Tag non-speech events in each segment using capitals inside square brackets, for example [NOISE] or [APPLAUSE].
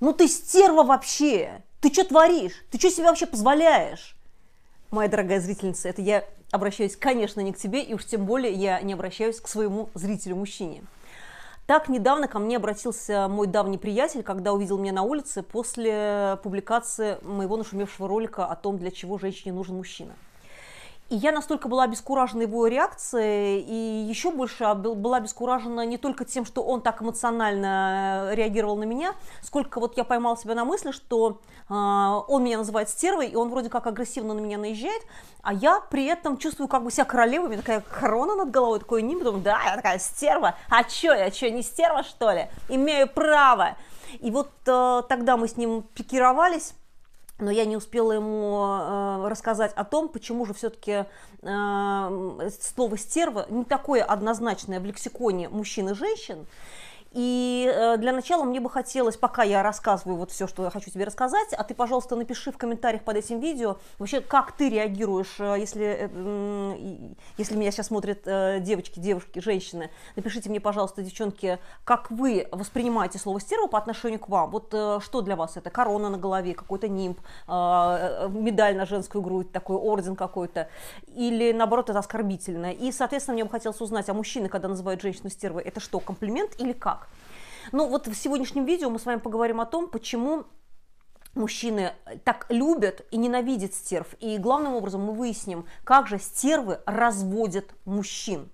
Ну ты стерва вообще! Ты что творишь? Ты что себе вообще позволяешь? Моя дорогая зрительница, это я обращаюсь, конечно, не к тебе, и уж тем более я не обращаюсь к своему зрителю-мужчине. Так недавно ко мне обратился мой давний приятель, когда увидел меня на улице после публикации моего нашумевшего ролика о том, для чего женщине нужен мужчина – и я настолько была обескуражена его реакцией, и еще больше была обескуражена не только тем, что он так эмоционально э, реагировал на меня, сколько вот я поймала себя на мысли, что э, он меня называет стервой, и он вроде как агрессивно на меня наезжает, а я при этом чувствую как бы себя королевой, у меня такая корона над головой, такой ним, думаю, да, я такая стерва, а чё, я чё, не стерва, что ли? Имею право. И вот э, тогда мы с ним пикировались, но я не успела ему э, рассказать о том, почему же все-таки э, слово стерва не такое однозначное в лексиконе мужчин и женщин. И э, для начала мне бы хотелось, пока я рассказываю вот все, что я хочу тебе рассказать, а ты, пожалуйста, напиши в комментариях под этим видео вообще, как ты реагируешь, э, если, э, если меня сейчас смотрят девочки, девушки, женщины. Напишите мне, пожалуйста, девчонки, как вы воспринимаете слово стерва по отношению к вам. Вот что для вас это? Корона на голове, какой-то нимб, медаль на женскую грудь, такой орден какой-то. Или, наоборот, это оскорбительно. И, соответственно, мне бы хотелось узнать, а мужчины, когда называют женщину стервой, это что, комплимент или как? как. Ну вот в сегодняшнем видео мы с вами поговорим о том, почему мужчины так любят и ненавидят стерв. И главным образом мы выясним, как же стервы разводят мужчин.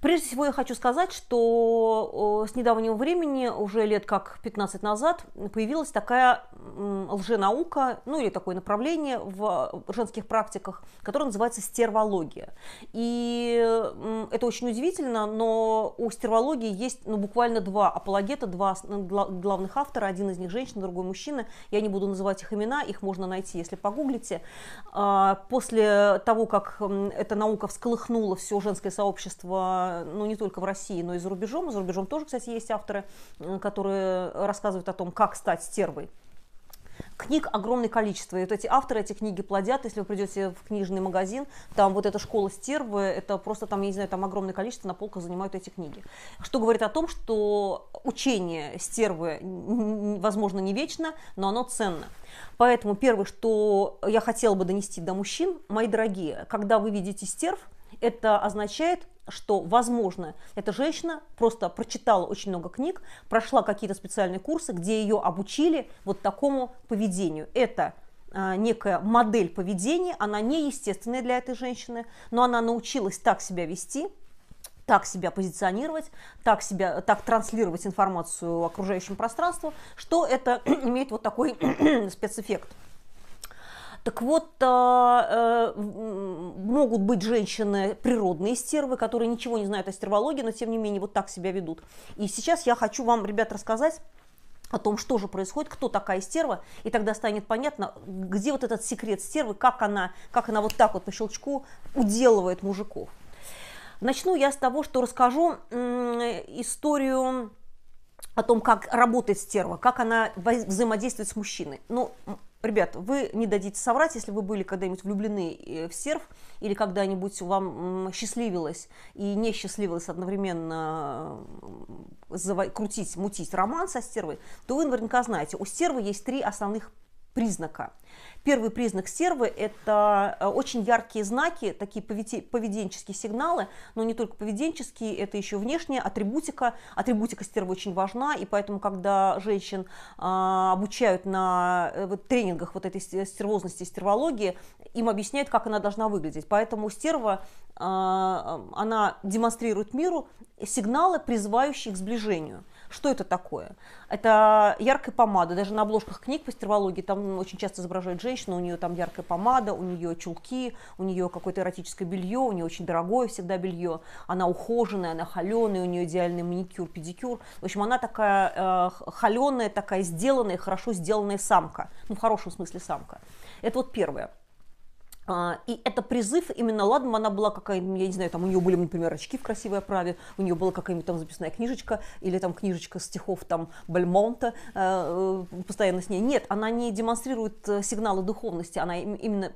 Прежде всего я хочу сказать, что э, с недавнего времени, уже лет как 15 назад, появилась такая лженаука, ну или такое направление в э, женских практиках, которое называется стервология. И это очень удивительно, но у стервологии есть ну, буквально два апологета, два ну, главных автора, один из них женщина, другой мужчина. Я не буду называть их имена, их можно найти, если погуглите. А, после того, как эта наука всколыхнула все женское сообщество, ну не только в России, но и за рубежом, за рубежом тоже, кстати, есть авторы, которые рассказывают о том, как стать стервой. Книг огромное количество. И вот эти авторы эти книги плодят. Если вы придете в книжный магазин, там вот эта школа стервы, это просто там, я не знаю, там огромное количество на полках занимают эти книги. Что говорит о том, что учение стервы, возможно, не вечно, но оно ценно. Поэтому первое, что я хотела бы донести до мужчин, мои дорогие, когда вы видите стерв, это означает, что, возможно, эта женщина просто прочитала очень много книг, прошла какие-то специальные курсы, где ее обучили вот такому поведению. Это а, некая модель поведения, она не естественная для этой женщины, но она научилась так себя вести, так себя позиционировать, так, себя, так транслировать информацию окружающему пространству, что это [CLEARS THROAT] имеет вот такой [CLEARS THROAT] спецэффект. Так вот, а, э, могут быть женщины природные стервы, которые ничего не знают о стервологии, но тем не менее вот так себя ведут. И сейчас я хочу вам, ребят, рассказать о том, что же происходит, кто такая стерва, и тогда станет понятно, где вот этот секрет стервы, как она, как она вот так вот по щелчку уделывает мужиков. Начну я с того, что расскажу историю о том, как работает стерва, как она взаимодействует с мужчиной. Ну, Ребят, вы не дадите соврать, если вы были когда-нибудь влюблены э, в серф или когда-нибудь вам счастливилось и не счастливилось одновременно крутить, мутить роман со стервой, то вы наверняка знаете, у стервы есть три основных признака. Первый признак сервы – это э, очень яркие знаки, такие поведенческие сигналы, но не только поведенческие, это еще внешняя атрибутика. Атрибутика стервы очень важна, и поэтому, когда женщин а, обучают на э, тренингах вот этой стервозности, стервологии, им объясняют, как она должна выглядеть. Поэтому стерва, а, э, она демонстрирует миру сигналы, призывающие к сближению – что это такое? Это яркая помада. Даже на обложках книг по стервологии там очень часто изображают женщину, у нее там яркая помада, у нее чулки, у нее какое-то эротическое белье, у нее очень дорогое всегда белье. Она ухоженная, она холеная, у нее идеальный маникюр, педикюр. В общем, она такая э, холеная, такая сделанная, хорошо сделанная самка. Ну, в хорошем смысле самка. Это вот первое. А, и это призыв именно, ладно, она была какая-нибудь, я не знаю, там у нее были, например, очки в красивой оправе, у нее была какая-нибудь там записная книжечка или там книжечка стихов там Бальмонта, э, э, постоянно с ней. Нет, она не демонстрирует э, сигналы духовности, она именно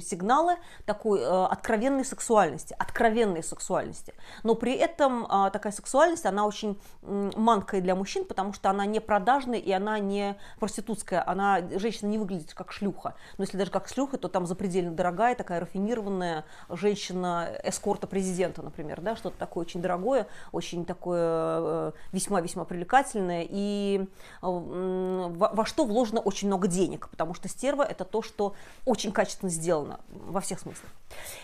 сигналы такой откровенной сексуальности, откровенной сексуальности. Но при этом а, такая сексуальность, она очень манкая для мужчин, потому что она не продажная и она не проститутская, она, женщина не выглядит как шлюха. Но если даже как шлюха, то там запредельно дорогая дорогая, такая рафинированная женщина эскорта президента, например, да, что-то такое очень дорогое, очень такое весьма-весьма э, привлекательное, и э, во, во что вложено очень много денег, потому что стерва это то, что очень качественно сделано во всех смыслах.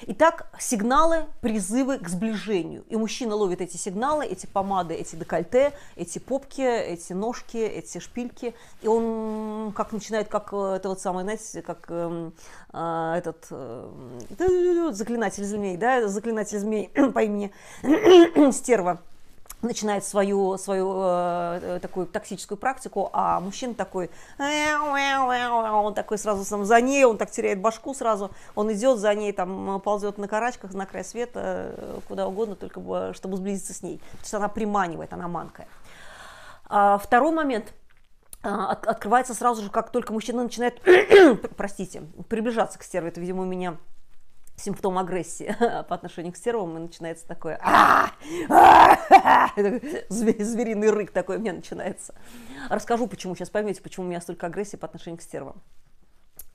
Итак, сигналы, призывы к сближению. И мужчина ловит эти сигналы, эти помады, эти декольте, эти попки, эти ножки, эти шпильки. И он как начинает, как э, это вот самое, знаете, как эм, э, этот Э, э, заклинатель змей, да, заклинатель змей [CLEARS THROAT] по имени [CLEARS THROAT] Стерва начинает свою, свою э, э такую токсическую практику, а мужчина такой, он такой сразу сам за ней, он так теряет башку сразу, он идет за ней, там ползет на карачках, на край света, куда угодно, только чтобы сблизиться с ней. То есть она приманивает, она манкая. А, второй момент – а, от, открывается сразу же, как только мужчина начинает, [COUGHS] простите, приближаться к стерве. Это, видимо, у меня симптом агрессии [LAUGHS] по отношению к стервам, и начинается такое а, а, [LAUGHS] звериный рык такой у меня начинается. Расскажу, почему, сейчас поймете, почему у меня столько агрессии по отношению к стервам.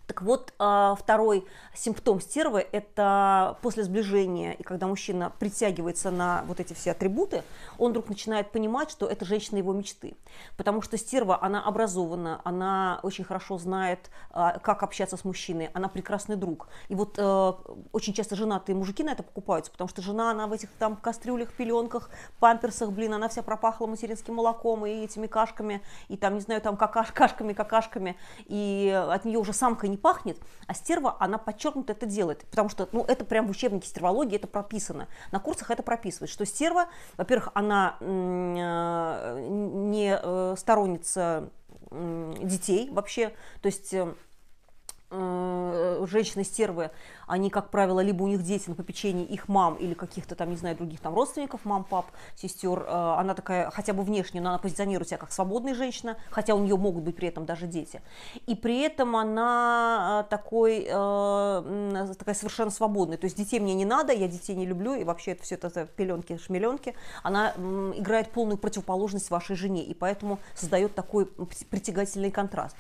Так вот, а, второй симптом стервы – это после сближения, и когда мужчина притягивается на вот эти все атрибуты, он вдруг начинает понимать, что это женщина его мечты. Потому что стерва, она образована, она очень хорошо знает, а, как общаться с мужчиной, она прекрасный друг. И вот э, очень часто женатые мужики на это покупаются, потому что жена, она в этих там кастрюлях, пеленках, памперсах, блин, она вся пропахла материнским молоком и этими кашками, и там, не знаю, там какаш, кашками, какашками, и от нее уже самка не не пахнет, а стерва, она подчеркнуто это делает, потому что, ну, это прям в учебнике стервологии это прописано, на курсах это прописывают, что стерва, во-первых, она э, не э, сторонница детей вообще, то есть э, Э, женщины-стервы, они, как правило, либо у них дети на попечении их мам или каких-то там, не знаю, других там родственников, мам, пап, сестер, э, она такая хотя бы внешне, но она позиционирует себя как свободная женщина, хотя у нее могут быть при этом даже дети. И при этом она э, такой, такая совершенно свободная, то есть детей мне не надо, я детей не люблю, и вообще это все это пеленки, шмеленки, она играет полную противоположность вашей жене, и поэтому создает такой притягательный контраст.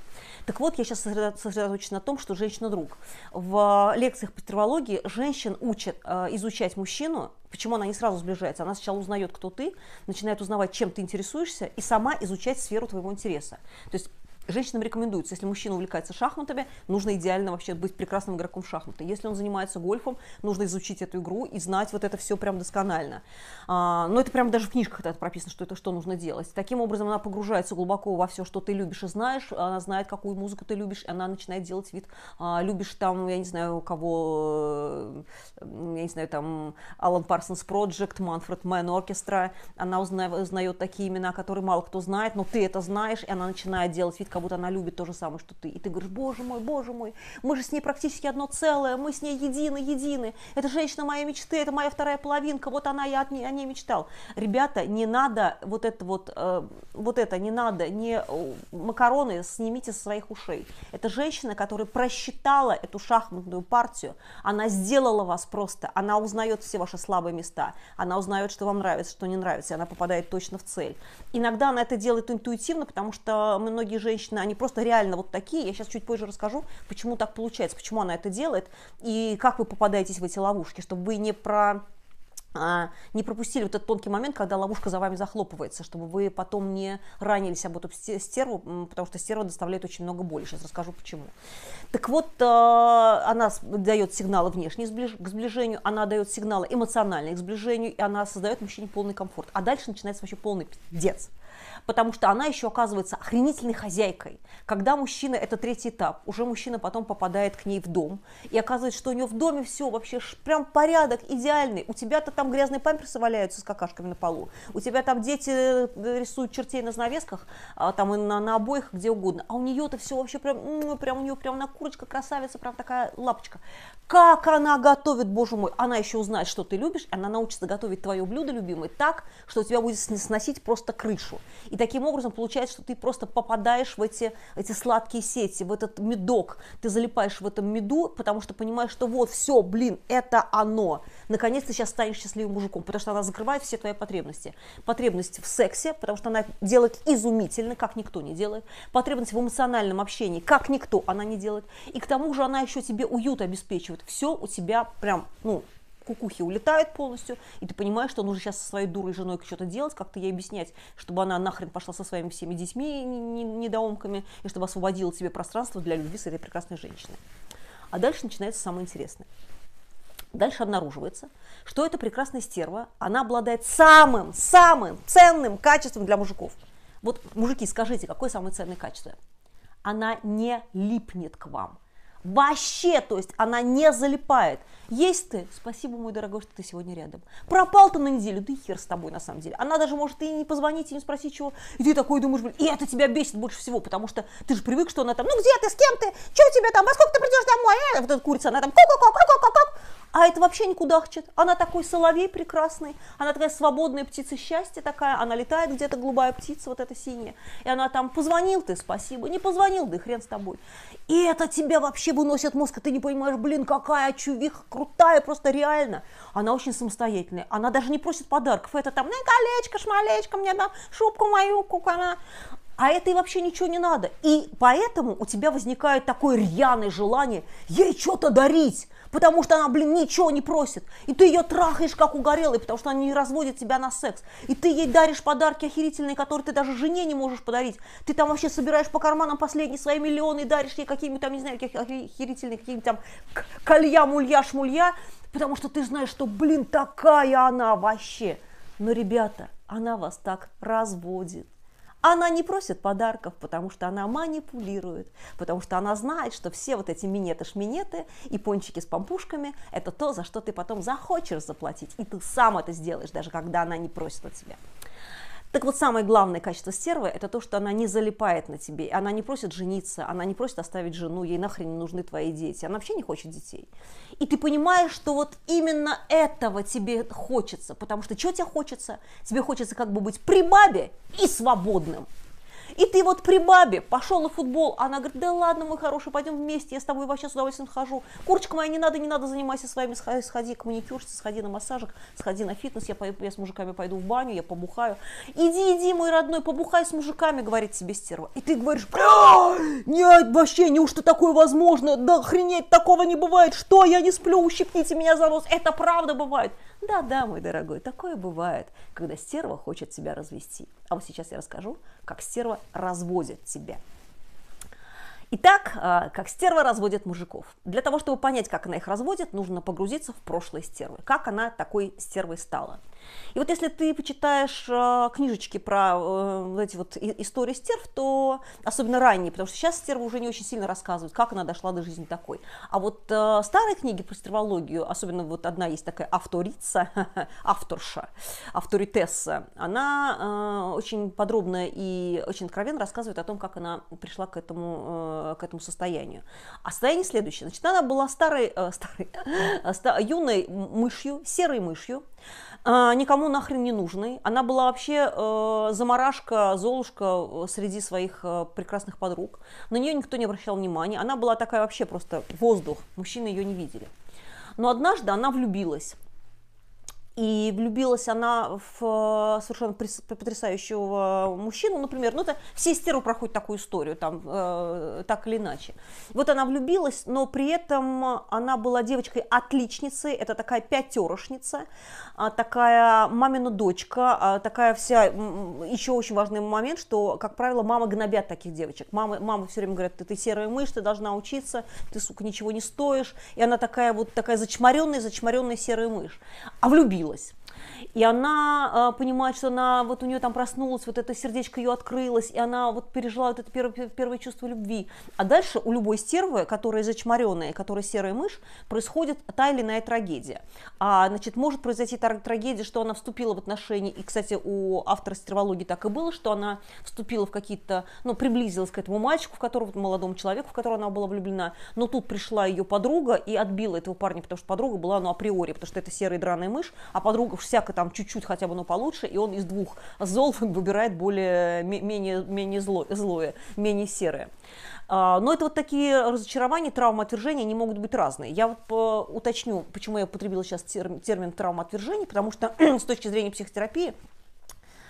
Так вот, я сейчас сосредоточена на том, том, что женщина друг. В э, лекциях по травологии женщин учат э, изучать мужчину, почему она не сразу сближается. Она сначала узнает, кто ты, начинает узнавать, чем ты интересуешься, и сама изучать сферу твоего интереса. То есть женщинам рекомендуется, если мужчина увлекается шахматами, нужно идеально вообще быть прекрасным игроком в шахматы. Если он занимается гольфом, нужно изучить эту игру и знать вот это все прям досконально. А, но ну, это прям даже в книжках это прописано, что это что нужно делать. Таким образом, она погружается глубоко во все, что ты любишь и знаешь, она знает, какую музыку ты любишь, и она начинает делать вид, а, любишь там, я не знаю, кого, э, я не знаю, там, Алан Парсонс Project, Манфред Мэн Оркестра, она узнает, узнает такие имена, которые мало кто знает, но ты это знаешь, и она начинает делать вид, как будто она любит то же самое, что ты. И ты говоришь, боже мой, боже мой, мы же с ней практически одно целое, мы с ней едины, едины. Это женщина моей мечты, это моя вторая половинка, вот она, я о ней, мечтал. Ребята, не надо вот это вот, э, вот это, не надо, не э, макароны снимите со своих ушей. Это женщина, которая просчитала эту шахматную партию, она сделала вас просто, она узнает все ваши слабые места, она узнает, что вам нравится, что не нравится, и она попадает точно в цель. Иногда она это делает интуитивно, потому что многие женщины женщины, они просто реально вот такие. Я сейчас чуть позже расскажу, почему так получается, почему она это делает и как вы попадаетесь в эти ловушки, чтобы вы не про а, не пропустили вот этот тонкий момент, когда ловушка за вами захлопывается, чтобы вы потом не ранились об эту стерву, потому что стерва доставляет очень много боли. Сейчас расскажу почему. Так вот, э, она дает сигналы внешние к сближению, она дает сигналы эмоциональные к сближению, и она создает мужчине полный комфорт. А дальше начинается вообще полный пиздец потому что она еще оказывается охренительной хозяйкой. Когда мужчина, это третий этап, уже мужчина потом попадает к ней в дом, и оказывается, что у нее в доме все вообще прям порядок идеальный, у тебя-то там грязные памперсы валяются с какашками на полу, у тебя там дети э, рисуют чертей на занавесках, а, там и на, на обоих, где угодно, а у нее-то все вообще прям, ну, прям у нее прям на курочка красавица, прям такая лапочка. Как она готовит, боже мой, она еще узнает, что ты любишь, она научится готовить твое блюдо любимое так, что у тебя будет сносить просто крышу. И таким образом получается, что ты просто попадаешь в эти, эти сладкие сети, в этот медок. Ты залипаешь в этом меду, потому что понимаешь, что вот все, блин, это оно. Наконец ты сейчас станешь счастливым мужиком, потому что она закрывает все твои потребности. Потребность в сексе, потому что она делает изумительно, как никто не делает. Потребность в эмоциональном общении, как никто она не делает. И к тому же она еще тебе уют обеспечивает. Все у тебя прям, ну, кукухи улетают полностью, и ты понимаешь, что нужно сейчас со своей дурой женой что-то делать, как-то ей объяснять, чтобы она нахрен пошла со своими всеми детьми недоумками, и чтобы освободила себе пространство для любви с этой прекрасной женщиной. А дальше начинается самое интересное. Дальше обнаруживается, что эта прекрасная стерва, она обладает самым, самым ценным качеством для мужиков. Вот, мужики, скажите, какое самое ценное качество? Она не липнет к вам – Вообще, то есть она не залипает. Есть ты, спасибо, мой дорогой, что ты сегодня рядом. Пропал ты на неделю, да и хер с тобой на самом деле. Она даже может и не позвонить, и не спросить чего. И ты такой думаешь, блин, и это тебя бесит больше всего, потому что ты же привык, что она там, ну где ты, с кем ты, что у тебя там, во сколько ты придешь домой, э, вот эта курица, она там, ку ку ку ку ку ку а это вообще не кудахчет. Она такой соловей прекрасный, она такая свободная птица счастья такая, она летает где-то голубая птица, вот эта синяя. И она там, позвонил ты, спасибо, не позвонил, да хрен с тобой. И это тебя вообще выносит мозг, и ты не понимаешь, блин, какая чувиха крутая, просто реально. Она очень самостоятельная, она даже не просит подарков, это там, на «Ну колечко, шмалечко, мне там, шубку мою, кукана а это и вообще ничего не надо. И поэтому у тебя возникает такое рьяное желание ей что-то дарить, потому что она, блин, ничего не просит. И ты ее трахаешь, как угорелый, потому что она не разводит тебя на секс. И ты ей даришь подарки охерительные, которые ты даже жене не можешь подарить. Ты там вообще собираешь по карманам последние свои миллионы и даришь ей какие-нибудь там, не знаю, какие охерительные, какие-нибудь там колья-мулья-шмулья, потому что ты знаешь, что, блин, такая она вообще. Но, ребята, она вас так разводит. Она не просит подарков, потому что она манипулирует, потому что она знает, что все вот эти минеты-шминеты и пончики с помпушками – это то, за что ты потом захочешь заплатить, и ты сам это сделаешь, даже когда она не просит от тебя. Так вот, самое главное качество стервы – это то, что она не залипает на тебе, она не просит жениться, она не просит оставить жену, ей нахрен не нужны твои дети, она вообще не хочет детей. И ты понимаешь, что вот именно этого тебе хочется, потому что что тебе хочется? Тебе хочется как бы быть при бабе и свободным. И ты вот при бабе пошел на футбол, она говорит, да ладно, мой хороший, пойдем вместе, я с тобой вообще с удовольствием хожу. Курочка моя, не надо, не надо, занимайся своими, сходи к маникюрше, сходи на массажик, сходи на фитнес, я, я с мужиками пойду в баню, я побухаю. Иди, иди, мой родной, побухай с мужиками, говорит себе стерва. И ты говоришь, бля, нет, вообще, неужто такое возможно? Да охренеть, такого не бывает, что, я не сплю, ущипните меня за нос, это правда бывает. Да-да, мой дорогой, такое бывает, когда стерва хочет себя развести. А вот сейчас я расскажу, как стерва разводит тебя. Итак, а, как стерва разводит мужиков. Для того, чтобы понять, как она их разводит, нужно погрузиться в прошлое стервы. Как она такой стервой стала – и вот если ты почитаешь э, книжечки про э, эти вот истории стерв, то особенно ранние, потому что сейчас стерва уже не очень сильно рассказывают, как она дошла до жизни такой. А вот э, старые книги про стервологию, особенно вот одна есть такая авторица, [LAUGHS] авторша, авторитесса, она э, очень подробно и очень откровенно рассказывает о том, как она пришла к этому, к этому состоянию. А состояние следующее. Значит, она была старой, старой [LAUGHS] юной мышью, серой мышью, а, никому нахрен не нужной. Она была вообще э, заморашка, золушка э, среди своих э, прекрасных подруг. На нее никто не обращал внимания. Она была такая вообще просто воздух. Мужчины ее не видели. Но однажды она влюбилась. И влюбилась она в э, совершенно потрясающего мужчину, например. Ну, это все стервы проходят такую историю, там, э, так или иначе. Вот она влюбилась, но при этом она была девочкой-отличницей, это такая пятерошница, а, такая мамина дочка, а, такая вся... Еще очень важный момент, что, как правило, мама гнобят таких девочек. Мамы, мамы все время говорят, ты, ты серая мышь, ты должна учиться, ты, сука, ничего не стоишь. И она такая вот такая зачморенная, зачморенная серая мышь. А влюбилась случилось. И она э, понимает, что она, вот у нее там проснулась, вот это сердечко ее открылось, и она вот пережила вот это первое, первое чувство любви. А дальше у любой стервы, которая зачмаренная, которая серая мышь, происходит та или иная трагедия. А, значит, может произойти трагедия, что она вступила в отношения, и, кстати, у автора стервологии так и было, что она вступила в какие-то, ну, приблизилась к этому мальчику, в которого, молодому человеку, в которого она была влюблена, но тут пришла ее подруга и отбила этого парня, потому что подруга была, ну, априори, потому что это серая драная мышь, а подруга всяко там чуть-чуть хотя бы, но получше, и он из двух зол [LAUGHS] выбирает более, менее, менее зло, злое, менее серое. А, но это вот такие разочарования, травмоотвержения, они могут быть разные. Я вот э, уточню, почему я употребила сейчас термин, термин травмоотвержение, потому что [CLEARS THROAT] с точки зрения психотерапии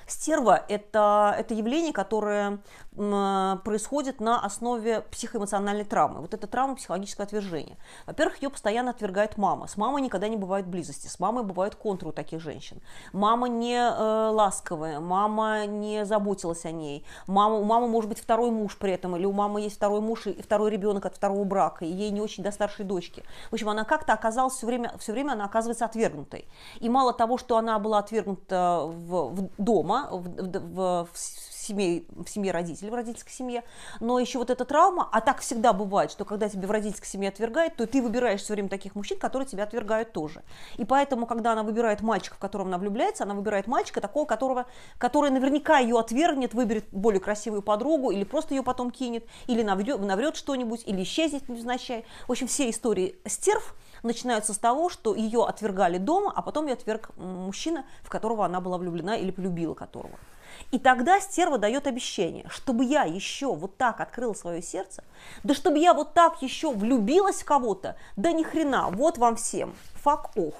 Стерва это, это явление, которое происходит на основе психоэмоциональной травмы. Вот эта травма психологического отвержения. Во-первых, ее постоянно отвергает мама. С мамой никогда не бывает близости. С мамой бывают контры у таких женщин. Мама не э, ласковая, мама не заботилась о ней. Мама, у мамы может быть второй муж при этом, или у мамы есть второй муж и второй ребенок от второго брака, и ей не очень до старшей дочки. В общем, она как-то оказалась все время, все время она оказывается отвергнутой. И мало того, что она была отвергнута в, в дома, травма в, в, в, семье, в семье родителей, в родительской семье, но еще вот эта травма, а так всегда бывает, что когда тебя в родительской семье отвергают, то ты выбираешь все время таких мужчин, которые тебя отвергают тоже. И поэтому, когда она выбирает мальчика, в котором она влюбляется, она выбирает мальчика такого, которого, который наверняка ее отвергнет, выберет более красивую подругу, или просто ее потом кинет, или наврет, наврет что-нибудь, или исчезнет невзначай. В общем, все истории стерв – начинаются с того, что ее отвергали дома, а потом ее отверг мужчина, в которого она была влюблена или полюбила которого. И тогда стерва дает обещание, чтобы я еще вот так открыла свое сердце, да чтобы я вот так еще влюбилась в кого-то, да ни хрена, вот вам всем, фак ох.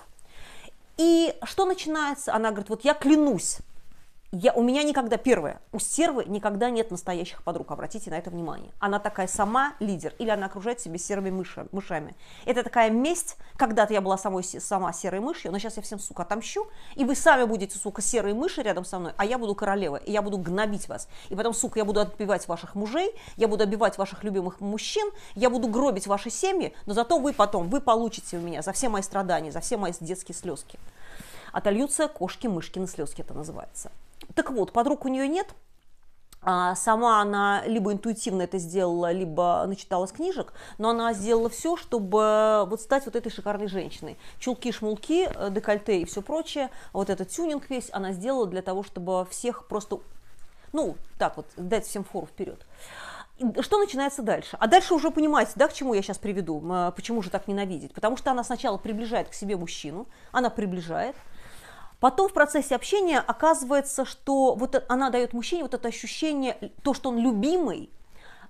И что начинается? Она говорит, вот я клянусь, я, у меня никогда, первое, у сервы никогда нет настоящих подруг, обратите на это внимание. Она такая сама лидер, или она окружает себя серыми мыши, мышами. Это такая месть, когда-то я была самой, сама серой мышью, но сейчас я всем, сука, отомщу, и вы сами будете, сука, серые мыши рядом со мной, а я буду королева, и я буду гнобить вас. И потом, сука, я буду отбивать ваших мужей, я буду отбивать ваших любимых мужчин, я буду гробить ваши семьи, но зато вы потом, вы получите у меня за все мои страдания, за все мои детские слезки. Отольются кошки мышки на слезки это называется. Так вот, подруг у нее нет, а, Сама она либо интуитивно это сделала, либо начиталась книжек, но она сделала все, чтобы э, вот стать вот этой шикарной женщиной. Чулки, шмулки, э, декольте и все прочее, вот этот тюнинг весь она сделала для того, чтобы всех просто, ну, так вот, дать всем фору вперед. Что начинается дальше? А дальше уже понимаете, да, к чему я сейчас приведу, а, почему же так ненавидеть? Потому что она сначала приближает к себе мужчину, она приближает, Потом в процессе общения оказывается, что вот э, она дает мужчине вот это ощущение, то, что он любимый,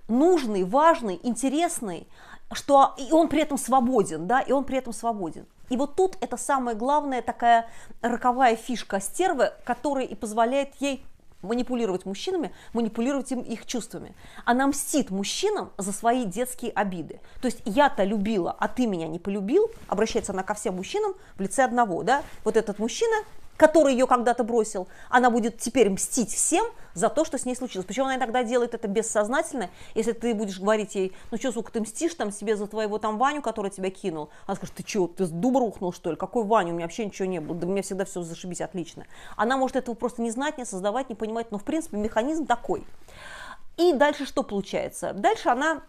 нужный, важный, интересный, что а, и он при этом свободен, да, и он при этом свободен. И вот тут это самая главная такая роковая фишка стервы, которая и позволяет ей манипулировать мужчинами, манипулировать им их чувствами. Она мстит мужчинам за свои детские обиды. То есть я-то любила, а ты меня не полюбил, обращается она ко всем мужчинам в лице одного, да, вот этот мужчина который ее когда-то бросил, она будет теперь мстить всем за то, что с ней случилось. Причем она иногда делает это бессознательно, если ты будешь говорить ей, ну что, сука, ты мстишь там себе за твоего там Ваню, который тебя кинул. Она скажет, ты что, ты с дуба рухнул, что ли? Какой Ваня? У меня вообще ничего не было, да у меня всегда все зашибись отлично. Она может этого просто не знать, не создавать, не понимать, но в принципе механизм такой. И дальше что получается? Дальше она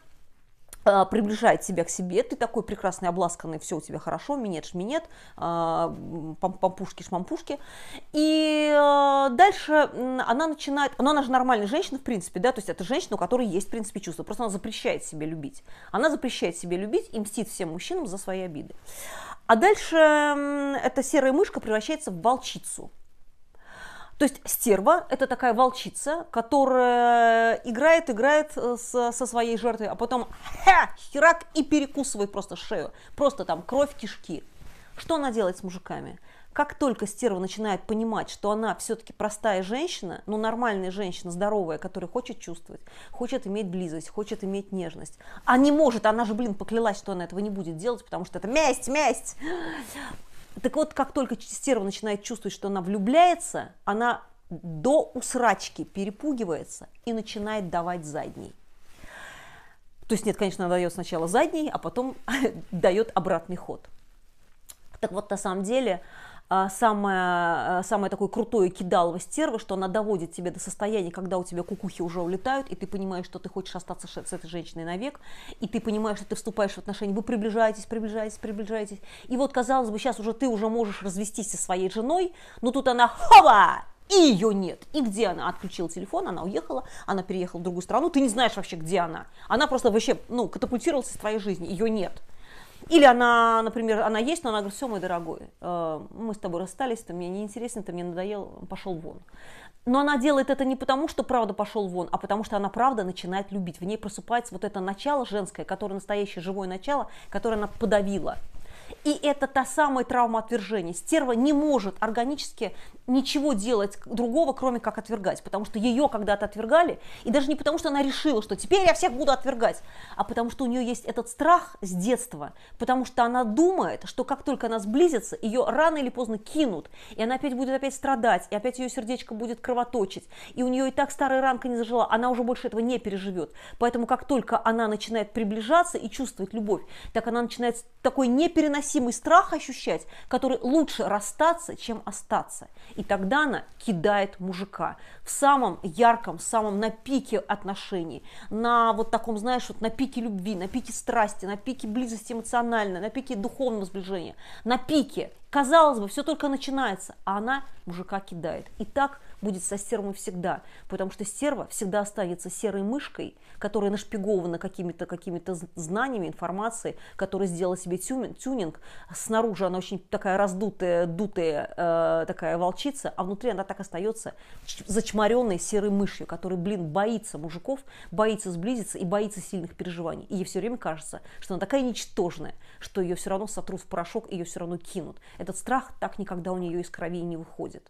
а, приближает себя к себе, ты такой прекрасный, обласканный, все у тебя хорошо, минет, шминет, а, пампушки, шмампушки. И а, дальше она начинает, ну она же нормальная женщина, в принципе, да, то есть это женщина, у которой есть, в принципе, чувства, просто она запрещает себе любить. Она запрещает себе любить и мстит всем мужчинам за свои обиды. А дальше эта серая мышка превращается в волчицу. То есть стерва – это такая волчица, которая играет, играет э, со, со своей жертвой, а потом ха, херак и перекусывает просто шею. Просто там кровь, кишки. Что она делает с мужиками? Как только стерва начинает понимать, что она все-таки простая женщина, но ну, нормальная женщина, здоровая, которая хочет чувствовать, хочет иметь близость, хочет иметь нежность, а не может, она же, блин, поклялась, что она этого не будет делать, потому что это месть, месть. Так вот, как только стерва начинает чувствовать, что она влюбляется, она до усрачки перепугивается и начинает давать задний. То есть нет, конечно, она дает сначала задний, а потом [LAUGHS] дает обратный ход. Так вот, на самом деле, а, самое, а, самое такое крутое кидалово стерва, что она доводит тебя до состояния, когда у тебя кукухи уже улетают, и ты понимаешь, что ты хочешь остаться с этой женщиной навек, и ты понимаешь, что ты вступаешь в отношения, вы приближаетесь, приближаетесь, приближаетесь. И вот, казалось бы, сейчас уже ты уже можешь развестись со своей женой, но тут она хоба! и ее нет. И где она? Отключила телефон, она уехала, она переехала в другую страну, ты не знаешь вообще, где она. Она просто вообще, ну, катапультировалась из твоей жизни, ее нет. Или она, например, она есть, но она говорит, все, мой дорогой, э, мы с тобой расстались, ты мне неинтересен, ты мне надоел, пошел вон. Но она делает это не потому, что правда пошел вон, а потому что она правда начинает любить. В ней просыпается вот это начало женское, которое настоящее живое начало, которое она подавила. И это та самая травма отвержения. Стерва не может органически ничего делать другого, кроме как отвергать, потому что ее когда-то отвергали, и даже не потому, что она решила, что теперь я всех буду отвергать, а потому что у нее есть этот страх с детства, потому что она думает, что как только она сблизится, ее рано или поздно кинут, и она опять будет опять страдать, и опять ее сердечко будет кровоточить, и у нее и так старая ранка не зажила, она уже больше этого не переживет. Поэтому как только она начинает приближаться и чувствовать любовь, так она начинает такой непереносимый невыносимый страх ощущать, который лучше расстаться, чем остаться. И тогда она кидает мужика в самом ярком, самом на пике отношений, на вот таком, знаешь, вот на пике любви, на пике страсти, на пике близости эмоциональной, на пике духовного сближения, на пике. Казалось бы, все только начинается, а она мужика кидает. И так будет со Стервой всегда, потому что стерва всегда останется серой мышкой, которая нашпигована какими-то какими знаниями, информацией, которая сделала себе тюнинг. Снаружи она очень такая раздутая, дутая э, такая волчица, а внутри она так остается зачмаренной серой мышью, которая, блин, боится мужиков, боится сблизиться и боится сильных переживаний. И ей все время кажется, что она такая ничтожная, что ее все равно сотрут в порошок, ее все равно кинут. Этот страх так никогда у нее из крови не выходит.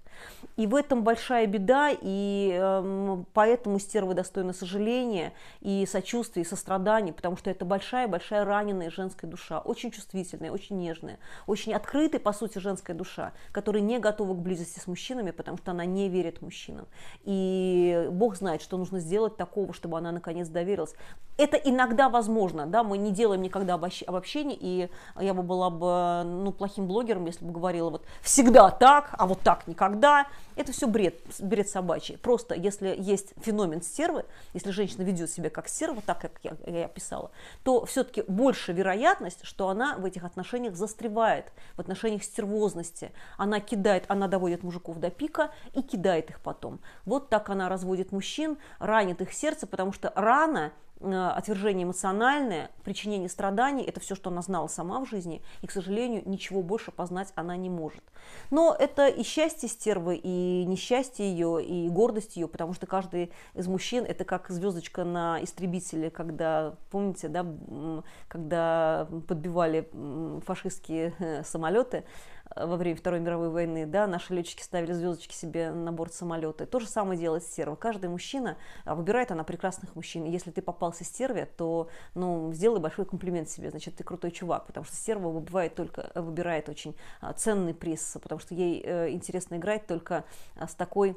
И в этом большая большая беда, и эм, поэтому стервы достойны сожаления и сочувствия, и сострадания, потому что это большая-большая раненая женская душа, очень чувствительная, очень нежная, очень открытая, по сути, женская душа, которая не готова к близости с мужчинами, потому что она не верит мужчинам. И Бог знает, что нужно сделать такого, чтобы она наконец доверилась это иногда возможно, да, мы не делаем никогда обобщений, и я бы была бы, ну, плохим блогером, если бы говорила вот всегда так, а вот так никогда. Это все бред, бред собачий. Просто если есть феномен стервы, если женщина ведет себя как стерва, так как я, я описала, то все-таки больше вероятность, что она в этих отношениях застревает, в отношениях стервозности. Она кидает, она доводит мужиков до пика и кидает их потом. Вот так она разводит мужчин, ранит их сердце, потому что рана а, отвержение эмоциональное, причинение страданий, это все, что она знала сама в жизни, и, к сожалению, ничего больше познать она не может. Но это и счастье стервы, и несчастье ее, и гордость ее, потому что каждый из мужчин это как звездочка на истребителе, когда, помните, да, когда подбивали фашистские э, самолеты, Э, во время Второй мировой войны, да, наши летчики ставили звездочки себе на борт самолета. То же самое делает стерва. Каждый мужчина а, выбирает она прекрасных мужчин. Если ты попался в стерве, то, ну, сделай большой комплимент себе, значит, ты крутой чувак, потому что стерва выбивает только, выбирает очень а, ценный приз, потому что ей э, интересно играть только а, с такой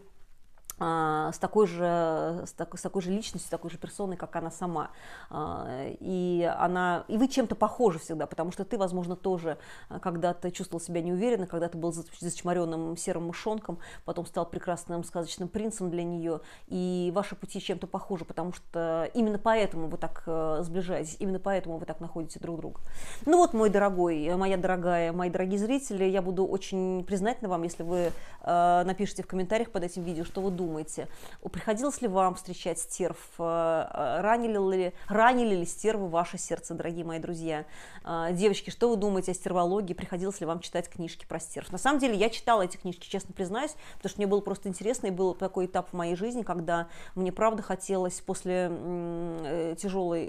а, с такой же с, так, с такой же личностью, с такой же персоной, как она сама. А, и она и вы чем-то похожи всегда, потому что ты, возможно, тоже а, когда-то чувствовал себя неуверенно, когда то был зачмаренным серым мышонком, потом стал прекрасным сказочным принцем для нее, и ваши пути чем-то похожи, потому что именно поэтому вы так э, сближаетесь, именно поэтому вы так находите друг друга. Ну вот, мой дорогой, э, моя дорогая, мои дорогие зрители, я буду очень признательна вам, если вы э, напишите в комментариях под этим видео, что вы думаете думаете, приходилось ли вам встречать стерв, э, э, ранили ли, ранили ли стервы ваше сердце, дорогие мои друзья? Э, девочки, что вы думаете о стервологии, приходилось ли вам читать книжки про стерв? На самом деле я читала эти книжки, честно признаюсь, потому что мне было просто интересно, и был такой этап в моей жизни, когда мне правда хотелось после тяжелой,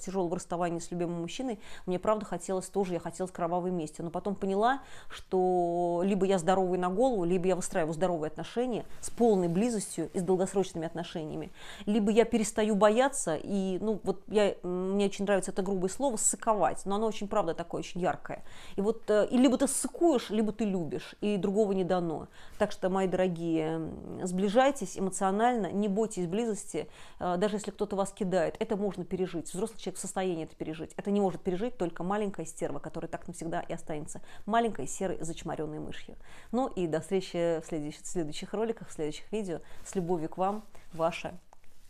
тяжелого расставания с любимым мужчиной, мне правда хотелось тоже, я хотела кровавой мести, но потом поняла, что либо я здоровый на голову, либо я выстраиваю здоровые отношения с полной близостью, близостью и с долгосрочными отношениями, либо я перестаю бояться и, ну, вот я, мне очень нравится это грубое слово, сыковать, но оно очень, правда, такое очень яркое. И вот, э, и либо ты сыкуешь, либо ты любишь, и другого не дано. Так что, мои дорогие, сближайтесь эмоционально, не бойтесь близости, э, даже если кто-то вас кидает, это можно пережить. Взрослый человек в состоянии это пережить. Это не может пережить только маленькая стерва, которая так навсегда и останется маленькой серой зачмаренной мышью. Ну и до встречи в следующих, в следующих роликах, в следующих видео. С любовью к вам, ваша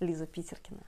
Лиза Питеркина.